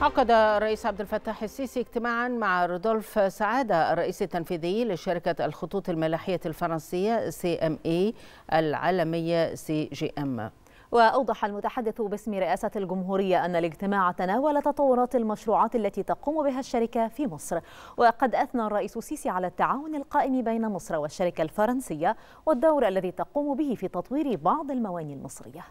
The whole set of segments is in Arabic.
عقد الرئيس عبد الفتاح السيسي اجتماعا مع رودولف سعادة الرئيس التنفيذي لشركة الخطوط الملاحية الفرنسية سي ام اي العالمية سي جي ام وأوضح المتحدث باسم رئاسة الجمهورية أن الاجتماع تناول تطورات المشروعات التي تقوم بها الشركة في مصر وقد أثنى الرئيس السيسي على التعاون القائم بين مصر والشركة الفرنسية والدور الذي تقوم به في تطوير بعض المواني المصرية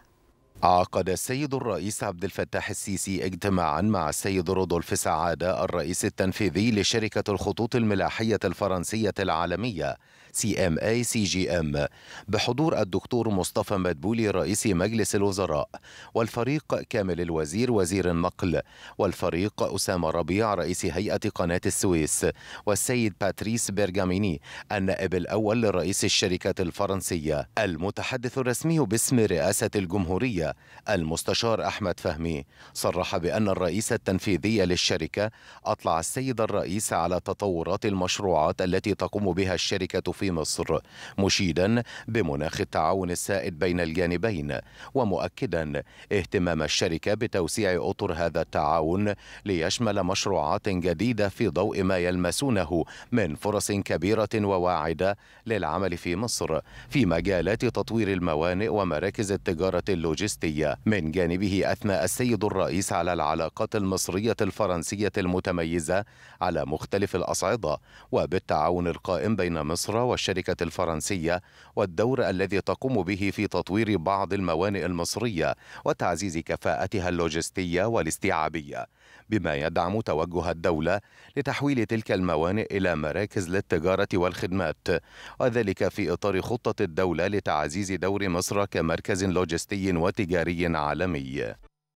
عقد السيد الرئيس عبد الفتاح السيسي اجتماعا مع السيد رودولف سعادة الرئيس التنفيذي لشركة الخطوط الملاحية الفرنسية العالمية سي ام اي سي جي ام بحضور الدكتور مصطفى مدبولي رئيس مجلس الوزراء والفريق كامل الوزير وزير النقل والفريق أسامة ربيع رئيس هيئة قناة السويس والسيد باتريس بيرجاميني النائب الأول لرئيس الشركة الفرنسية المتحدث الرسمي باسم رئاسة الجمهورية المستشار أحمد فهمي صرح بأن الرئيس التنفيذي للشركة أطلع السيد الرئيس على تطورات المشروعات التي تقوم بها الشركة في مصر مشيدا بمناخ التعاون السائد بين الجانبين ومؤكدا اهتمام الشركة بتوسيع أطر هذا التعاون ليشمل مشروعات جديدة في ضوء ما يلمسونه من فرص كبيرة وواعدة للعمل في مصر في مجالات تطوير الموانئ ومراكز التجارة اللوجستية الفلسطينية من جانبه أثنى السيد الرئيس على العلاقات المصرية الفرنسية المتميزة على مختلف الأصعدة وبالتعاون القائم بين مصر والشركة الفرنسية والدور الذي تقوم به في تطوير بعض الموانئ المصرية وتعزيز كفاءتها اللوجستية والاستيعابية بما يدعم توجه الدولة لتحويل تلك الموانئ إلى مراكز للتجارة والخدمات وذلك في إطار خطة الدولة لتعزيز دور مصر كمركز لوجستي وتجاري تجاري عالمي